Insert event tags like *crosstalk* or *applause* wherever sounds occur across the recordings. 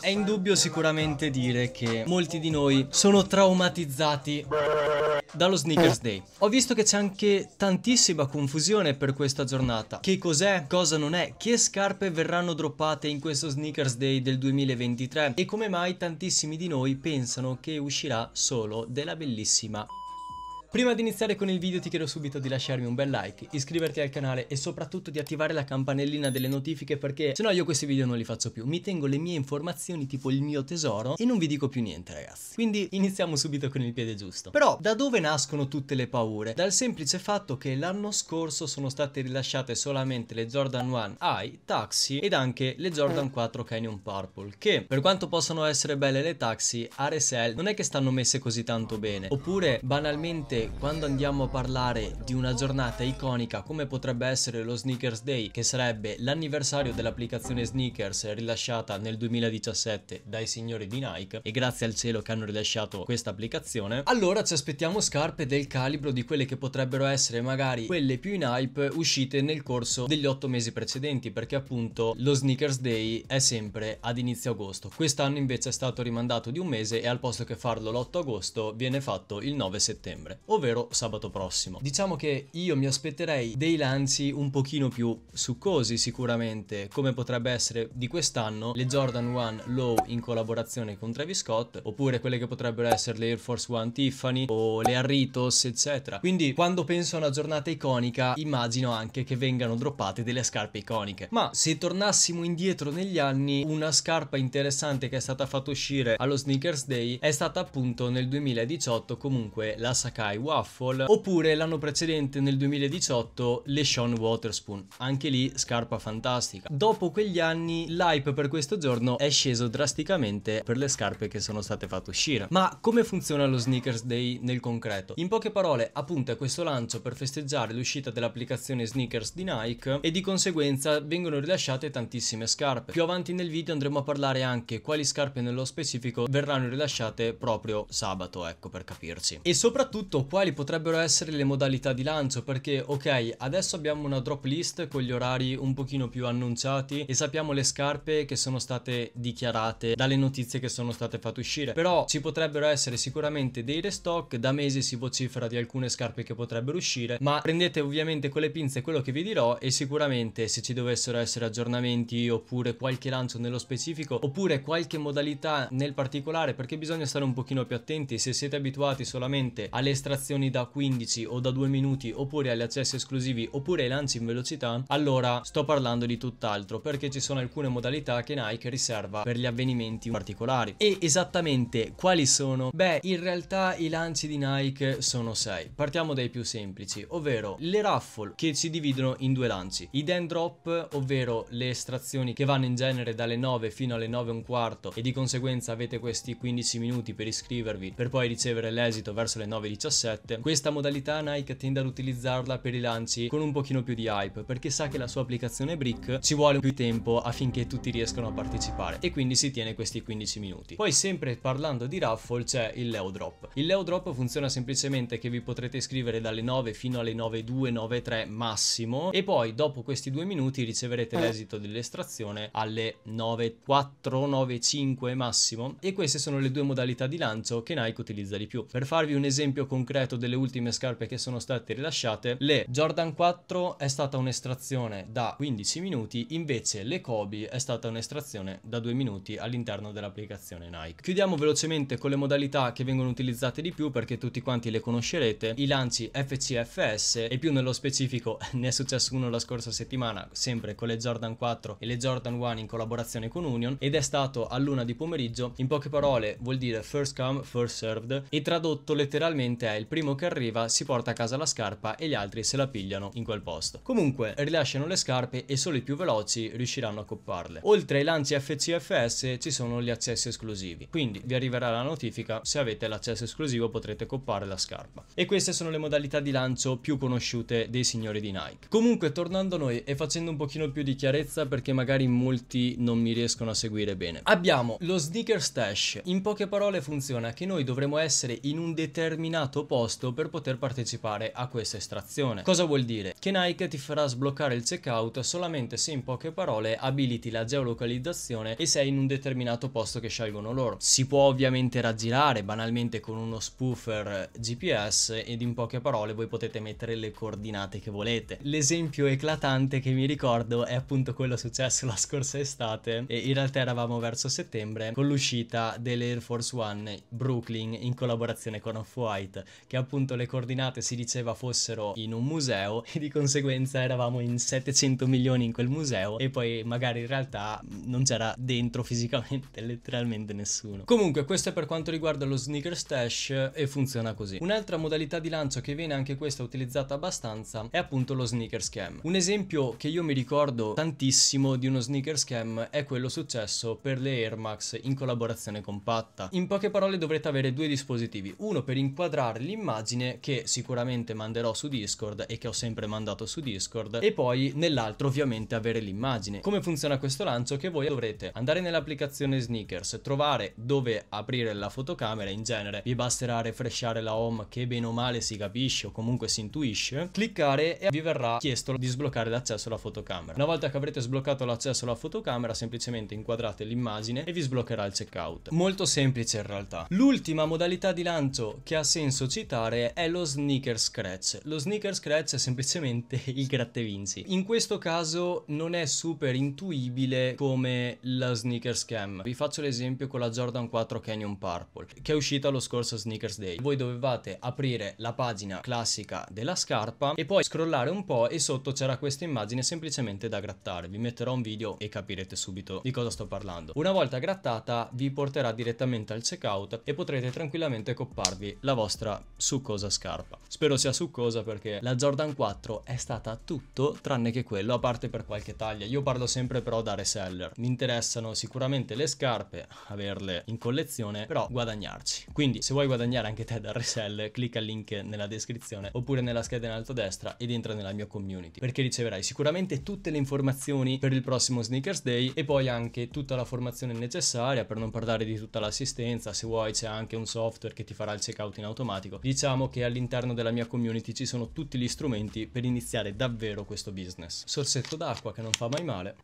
È indubbio sicuramente dire che molti di noi sono traumatizzati dallo Sneakers Day. Ho visto che c'è anche tantissima confusione per questa giornata. Che cos'è, cosa non è, che scarpe verranno droppate in questo Sneakers Day del 2023 e come mai tantissimi di noi pensano che uscirà solo della bellissima Prima di iniziare con il video ti chiedo subito di lasciarmi un bel like, iscriverti al canale e soprattutto di attivare la campanellina delle notifiche perché se no io questi video non li faccio più, mi tengo le mie informazioni tipo il mio tesoro e non vi dico più niente ragazzi. Quindi iniziamo subito con il piede giusto. Però da dove nascono tutte le paure? Dal semplice fatto che l'anno scorso sono state rilasciate solamente le Jordan 1 Eye Taxi ed anche le Jordan 4 Canyon Purple che per quanto possano essere belle le Taxi, a resell non è che stanno messe così tanto bene oppure banalmente solitamente quando andiamo a parlare di una giornata iconica come potrebbe essere lo Sneakers Day, che sarebbe l'anniversario dell'applicazione Sneakers rilasciata nel 2017 dai signori di Nike, e grazie al cielo che hanno rilasciato questa applicazione, allora ci aspettiamo scarpe del calibro di quelle che potrebbero essere magari quelle più in hype uscite nel corso degli otto mesi precedenti, perché appunto lo Sneakers Day è sempre ad inizio agosto. Quest'anno invece è stato rimandato di un mese e al posto che farlo l'8 agosto viene fatto il 9 settembre ovvero sabato prossimo. Diciamo che io mi aspetterei dei lanci un pochino più succosi sicuramente, come potrebbe essere di quest'anno le Jordan 1 Low in collaborazione con Travis Scott, oppure quelle che potrebbero essere le Air Force 1 Tiffany o le Arritos, eccetera. Quindi quando penso a una giornata iconica, immagino anche che vengano droppate delle scarpe iconiche. Ma se tornassimo indietro negli anni, una scarpa interessante che è stata fatta uscire allo Sneakers Day è stata appunto nel 2018 comunque la Sakai Waffle, oppure l'anno precedente nel 2018 le Sean Waterspoon, anche lì scarpa fantastica. Dopo quegli anni l'hype per questo giorno è sceso drasticamente per le scarpe che sono state fatte uscire. Ma come funziona lo Sneakers Day nel concreto? In poche parole appunto è questo lancio per festeggiare l'uscita dell'applicazione Sneakers di Nike e di conseguenza vengono rilasciate tantissime scarpe. Più avanti nel video andremo a parlare anche quali scarpe nello specifico verranno rilasciate proprio sabato ecco per capirci. E soprattutto quali potrebbero essere le modalità di lancio perché ok adesso abbiamo una drop list con gli orari un pochino più annunciati e sappiamo le scarpe che sono state dichiarate dalle notizie che sono state fatte uscire però ci potrebbero essere sicuramente dei restock da mesi si vocifera di alcune scarpe che potrebbero uscire ma prendete ovviamente con le pinze quello che vi dirò e sicuramente se ci dovessero essere aggiornamenti oppure qualche lancio nello specifico oppure qualche modalità nel particolare perché bisogna stare un pochino più attenti se siete abituati solamente alle estrazioni interazioni da 15 o da 2 minuti oppure agli accessi esclusivi oppure ai lanci in velocità, allora sto parlando di tutt'altro perché ci sono alcune modalità che Nike riserva per gli avvenimenti particolari. E esattamente quali sono? Beh, in realtà i lanci di Nike sono 6. Partiamo dai più semplici, ovvero le raffle che si dividono in due lanci, i dendrop ovvero le estrazioni che vanno in genere dalle 9 fino alle 9 e un quarto e di conseguenza avete questi 15 minuti per iscrivervi per poi ricevere l'esito verso le 9 e 9.17 2017. Questa modalità Nike tende ad utilizzarla per i lanci con un pochino più di hype perché sa che la sua applicazione Brick ci vuole più tempo affinché tutti riescano a partecipare e quindi si tiene questi 15 minuti. Poi sempre parlando di raffle c'è il Leo Drop. Il Leo Drop funziona semplicemente che vi potrete iscrivere dalle 9 fino alle 9.2, 9.3 massimo e poi dopo questi due minuti riceverete eh. l'esito dell'estrazione alle 9.4, 9.5 massimo e queste sono le due modalità di lancio che Nike utilizza di più. Per farvi un esempio concreto segreto delle ultime scarpe che sono state rilasciate, le Jordan 4 è stata un'estrazione da 15 minuti, invece le Kobe è stata un'estrazione da 2 minuti all'interno dell'applicazione Nike. Chiudiamo velocemente con le modalità che vengono utilizzate di più perché tutti quanti le conoscerete, i lanci FCFS e più nello specifico *laughs* ne è successo uno la scorsa settimana, sempre con le Jordan 4 e le Jordan 1 in collaborazione con Union ed è stato a luna di pomeriggio, in poche parole vuol dire first come, first served e tradotto letteralmente è il primo che arriva si porta a casa la scarpa e gli altri se la pigliano in quel posto. Comunque rilasciano le scarpe e solo i più veloci riusciranno a copparle. Oltre ai lanci FCFS ci sono gli accessi esclusivi, quindi vi arriverà la notifica se avete l'accesso esclusivo potrete coppare la scarpa. E queste sono le modalità di lancio più conosciute dei signori di Nike. Comunque tornando a noi e facendo un pochino più di chiarezza perché magari molti non mi riescono a seguire bene. Abbiamo lo sneaker stash, in poche parole funziona che noi dovremo essere in un determinato posto per poter partecipare a questa estrazione. Cosa vuol dire? Che Nike ti farà sbloccare il checkout solamente se in poche parole abiliti la geolocalizzazione e sei in un determinato posto che scelgono loro. Si può ovviamente raggirare banalmente con uno spoofer GPS ed in poche parole voi potete mettere le coordinate che volete. L'esempio eclatante che mi ricordo è appunto quello successo la scorsa estate e in realtà eravamo verso settembre con l'uscita dell'Air Force One Brooklyn in collaborazione con Off-White che appunto le coordinate si diceva fossero in un museo *laughs* e di conseguenza eravamo in 700 milioni in quel museo e poi magari in realtà non c'era dentro fisicamente *laughs* letteralmente nessuno. Comunque questo è per quanto riguarda lo sneaker stash e funziona così. Un'altra modalità di lancio che viene anche questa utilizzata abbastanza è appunto lo sneaker scam. Un esempio che io mi ricordo tantissimo di uno sneaker scam è quello successo per le Air Max in collaborazione compatta. In poche parole dovrete avere due dispositivi, uno per inquadrarli l'immagine che sicuramente manderò su Discord e che ho sempre mandato su Discord e poi nell'altro ovviamente avere l'immagine. Come funziona questo lancio? Che voi dovrete andare nell'applicazione Sneakers, trovare dove aprire la fotocamera in genere, vi basterà refreshare la home che bene o male si capisce o comunque si intuisce, cliccare e vi verrà chiesto di sbloccare l'accesso alla fotocamera. Una volta che avrete sbloccato l'accesso alla fotocamera semplicemente inquadrate l'immagine e vi sbloccherà il checkout. Molto semplice in realtà. L'ultima modalità di lancio che ha senso ci citare è lo sneaker scratch. Lo sneaker scratch è semplicemente *laughs* il grattevinci. In questo caso non è super intuibile come la sneaker scam. Vi faccio l'esempio con la Jordan 4 Canyon Purple che è uscita lo scorso Sneakers Day. Voi dovevate aprire la pagina classica della scarpa e poi scrollare un po' e sotto c'era questa immagine semplicemente da grattare. Vi metterò un video e capirete subito di cosa sto parlando. Una volta grattata vi porterà direttamente al checkout e potrete tranquillamente copparvi la vostra succosa scarpa. Spero sia succosa perché la Jordan 4 è stata tutto tranne che quello, a parte per qualche taglia. Io parlo sempre però da reseller. Mi interessano sicuramente le scarpe, averle in collezione, però guadagnarci. Quindi se vuoi guadagnare anche te da reseller, clicca il link nella descrizione oppure nella scheda in alto a destra ed entra nella mia community perché riceverai sicuramente tutte le informazioni per il prossimo Sneakers Day e poi anche tutta la formazione necessaria per non parlare di tutta l'assistenza. Se vuoi c'è anche un software che ti farà il checkout in automatico mondo. Diciamo che all'interno della mia community ci sono tutti gli strumenti per iniziare davvero questo business. Sorsetto d'acqua che non fa mai male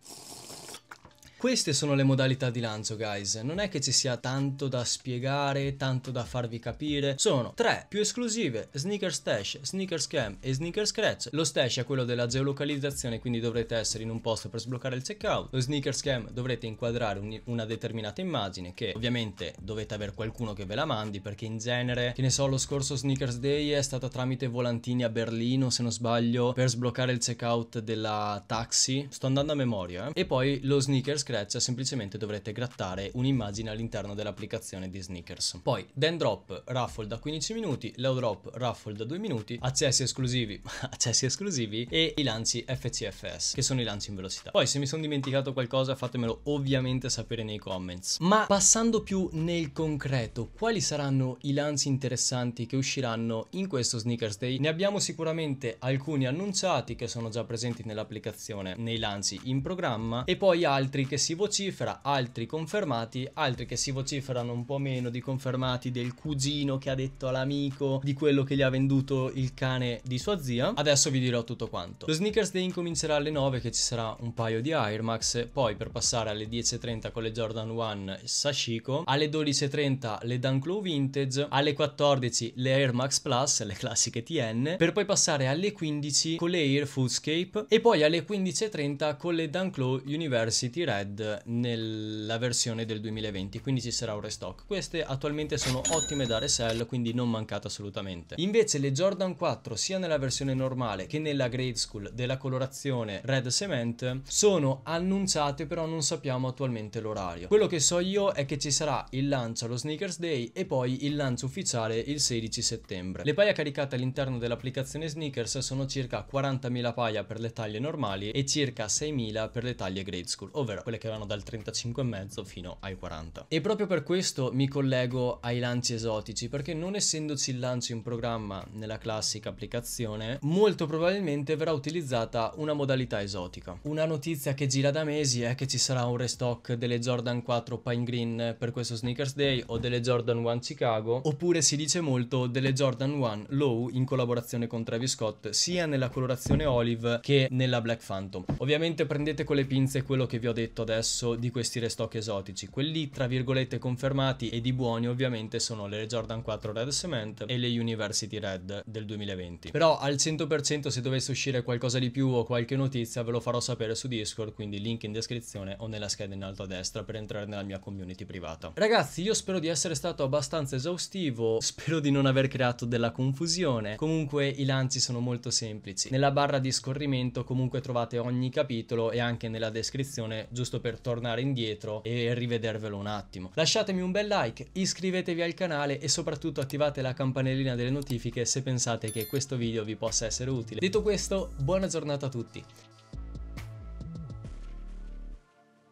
queste sono le modalità di lancio, guys. Non è che ci sia tanto da spiegare, tanto da farvi capire. Sono tre più esclusive, Sneaker Stash, Sneaker Scam e Sneaker Scratch. Lo Stash è quello della geolocalizzazione, quindi dovrete essere in un posto per sbloccare il checkout. Lo Sneaker Scam dovrete inquadrare un, una determinata immagine che ovviamente dovete avere qualcuno che ve la mandi perché in genere, che ne so, lo scorso Sneakers Day è stata tramite volantini a Berlino, se non sbaglio, per sbloccare il checkout della taxi. Sto andando a memoria. Eh? E poi lo Sneaker Scratch Scratch semplicemente dovrete grattare un'immagine all'interno dell'applicazione di Sneakers. Poi Den Drop Raffle da 15 minuti, Low Drop Raffle da 2 minuti, accessi esclusivi, *laughs* accessi esclusivi e i lanci FCFS che sono i lanci in velocità. Poi se mi sono dimenticato qualcosa fatemelo ovviamente sapere nei comments. Ma passando più nel concreto, quali saranno i lanci interessanti che usciranno in questo Sneakers Day? Ne abbiamo sicuramente alcuni annunciati che sono già presenti nell'applicazione nei lanci in programma e poi altri che si vocifera, altri confermati, altri che si vociferano un po' meno di confermati del cugino che ha detto all'amico di quello che gli ha venduto il cane di sua zia. Adesso vi dirò tutto quanto. Lo Sneakers Day incomincerà alle 9 che ci sarà un paio di Air Max, poi per passare alle 10.30 con le Jordan 1 Sashiko, alle 12.30 le Dunclaw Vintage, alle 14 le Air Max Plus, le classiche TN, per poi passare alle 15 con le Air Foodscape e poi alle 15.30 con le Dunclaw University Red Red nella versione del 2020, quindi ci sarà un restock. Queste attualmente sono ottime da resell, quindi non mancate assolutamente. Invece le Jordan 4, sia nella versione normale che nella Grade School della colorazione Red Cement, sono annunciate, però non sappiamo attualmente l'orario. Quello che so io è che ci sarà il lancio allo Sneakers Day e poi il lancio ufficiale il 16 settembre. Le paia caricate all'interno dell'applicazione Sneakers sono circa 40.000 paia per le taglie normali e circa 6.000 per le taglie Grade School, ovvero quelle quelle che vanno dal 35,5 fino ai 40. E proprio per questo mi collego ai lanci esotici, perché non essendoci il lancio in programma nella classica applicazione, molto probabilmente verrà utilizzata una modalità esotica. Una notizia che gira da mesi è che ci sarà un restock delle Jordan 4 Pine Green per questo Sneakers Day o delle Jordan 1 Chicago, oppure si dice molto delle Jordan 1 Low in collaborazione con Travis Scott, sia nella colorazione olive che nella Black Phantom. Ovviamente prendete con le pinze quello che vi ho detto adesso di questi restock esotici. Quelli tra virgolette confermati e di buoni ovviamente sono le Jordan 4 Red Cement e le University Red del 2020. Però al 100% se dovesse uscire qualcosa di più o qualche notizia ve lo farò sapere su Discord, quindi link in descrizione o nella scheda in alto a destra per entrare nella mia community privata. Ragazzi, io spero di essere stato abbastanza esaustivo, *laughs* spero di non aver creato della confusione. Comunque i lanci sono molto semplici. Nella barra di scorrimento comunque trovate ogni capitolo e anche nella descrizione giusto giusto per tornare indietro e rivedervelo un attimo. Lasciatemi un bel like, iscrivetevi al canale e soprattutto attivate la campanellina delle notifiche se pensate che questo video vi possa essere utile. Detto questo, buona giornata a tutti.